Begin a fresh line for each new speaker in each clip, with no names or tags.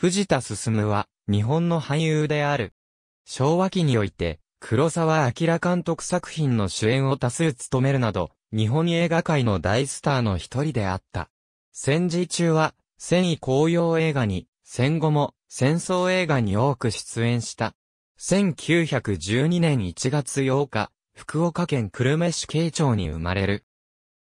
藤田進は、日本の俳優である。昭和期において、黒沢明監督作品の主演を多数務めるなど、日本映画界の大スターの一人であった。戦時中は、戦意紅葉映画に、戦後も戦争映画に多く出演した。1912年1月8日、福岡県久留米市慶町に生まれる。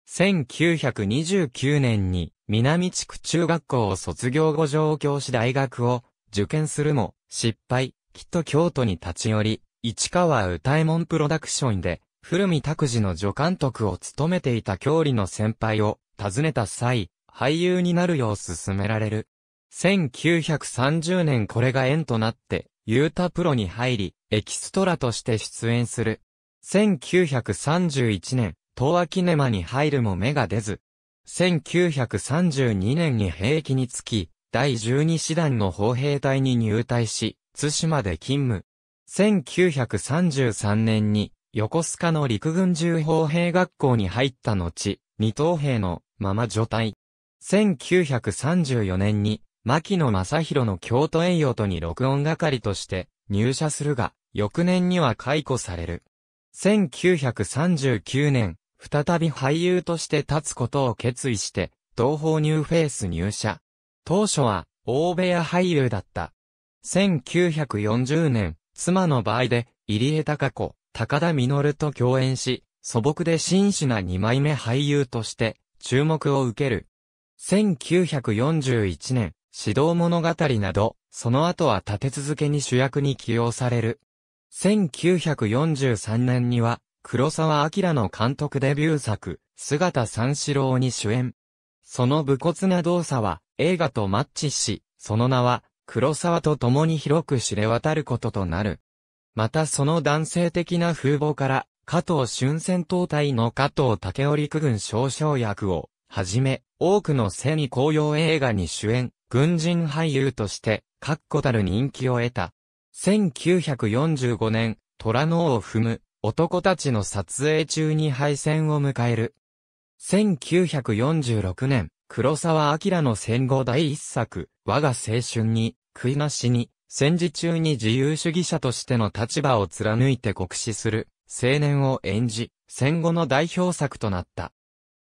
1929年に南地区中学校を卒業後上京し大学を受験するも失敗、きっと京都に立ち寄り、市川歌右衛門プロダクションで古見拓司の助監督を務めていた郷里の先輩を訪ねた際、俳優になるよう勧められる。1930年これが縁となって、ユータプロに入り、エキストラとして出演する。1931年、東亜キネマに入るも芽が出ず、1932年に兵役につき、第12師団の砲兵隊に入隊し、津島で勤務。1933年に、横須賀の陸軍重砲兵学校に入った後、二等兵のまま除隊。1934年に、牧野正宏の京都栄養とに録音係として入社するが、翌年には解雇される。1939年、再び俳優として立つことを決意して、東方ニューフェイス入社。当初は、大部屋俳優だった。1940年、妻の場合で、入江貴子、高田実と共演し、素朴で真摯な二枚目俳優として、注目を受ける。1941年、指導物語など、その後は立て続けに主役に起用される。1943年には、黒沢明の監督デビュー作、姿三四郎に主演。その武骨な動作は映画とマッチし、その名は黒沢と共に広く知れ渡ることとなる。またその男性的な風貌から、加藤春戦闘隊の加藤武織区軍少将役を、はじめ、多くの戦意紅葉映画に主演、軍人俳優として、確固たる人気を得た。1945年、虎の尾を踏む、男たちの撮影中に敗戦を迎える。1946年、黒沢明の戦後第一作、我が青春に、食いなしに、戦時中に自由主義者としての立場を貫いて酷使する青年を演じ、戦後の代表作となった。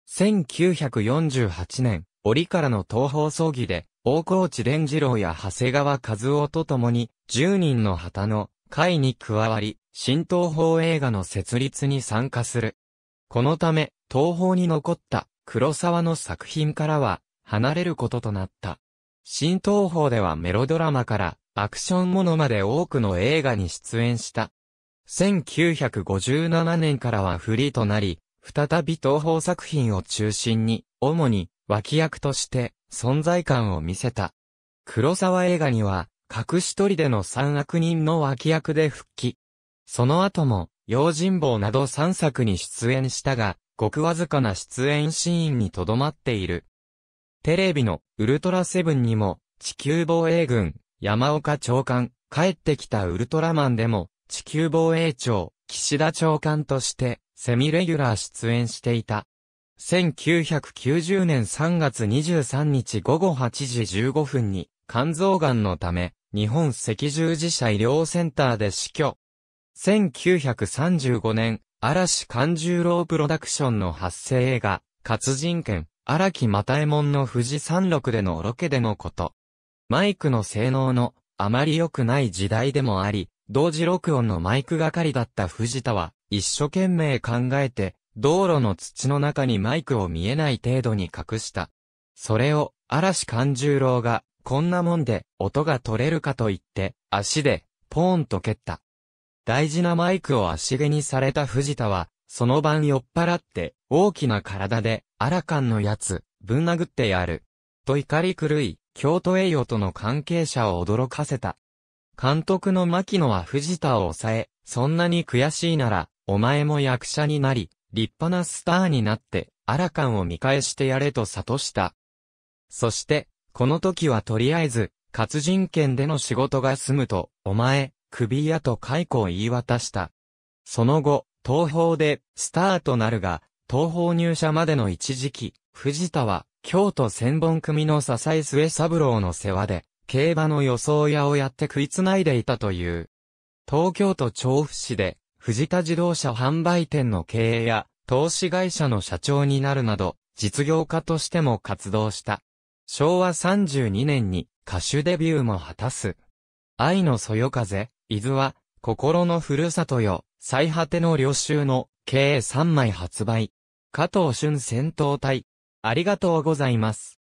1948年、折からの東方葬儀で、大河内伝次郎や長谷川和夫と共に、10人の旗の会に加わり、新東宝映画の設立に参加する。このため、東宝に残った黒沢の作品からは離れることとなった。新東宝ではメロドラマからアクションものまで多くの映画に出演した。1957年からはフリーとなり、再び東宝作品を中心に、主に脇役として存在感を見せた。黒沢映画には、隠し取りでの三悪人の脇役で復帰。その後も、用心棒など3作に出演したが、ごくわずかな出演シーンにとどまっている。テレビのウルトラセブンにも、地球防衛軍、山岡長官、帰ってきたウルトラマンでも、地球防衛庁、岸田長官として、セミレギュラー出演していた。1990年3月23日午後8時15分に、肝臓がんのため、日本赤十字社医療センターで死去。1935年、嵐勘十郎プロダクションの発生映画、活人剣、荒木又右衛門の富士山麓でのロケでのこと。マイクの性能のあまり良くない時代でもあり、同時録音のマイク係だった藤田は、一生懸命考えて、道路の土の中にマイクを見えない程度に隠した。それを、嵐勘十郎が、こんなもんで、音が取れるかと言って、足で、ポーンと蹴った。大事なマイクを足毛にされた藤田は、その晩酔っ払って、大きな体で、アラカンのやつ、ぶん殴ってやる。と怒り狂い、京都栄誉との関係者を驚かせた。監督の牧野は藤田を抑え、そんなに悔しいなら、お前も役者になり、立派なスターになって、アラカンを見返してやれと悟した。そして、この時はとりあえず、活人権での仕事が済むと、お前、首やと解雇を言い渡した。その後、東方でスターとなるが、東方入社までの一時期、藤田は京都千本組の支え末三郎の世話で、競馬の予想屋をやって食いつないでいたという。東京都調布市で、藤田自動車販売店の経営や、投資会社の社長になるなど、実業家としても活動した。昭和32年に歌手デビューも果たす。愛のそよ風、伊豆は、心のふるさとよ、最果ての領収の、計3枚発売。加藤俊戦闘隊。ありがとうございます。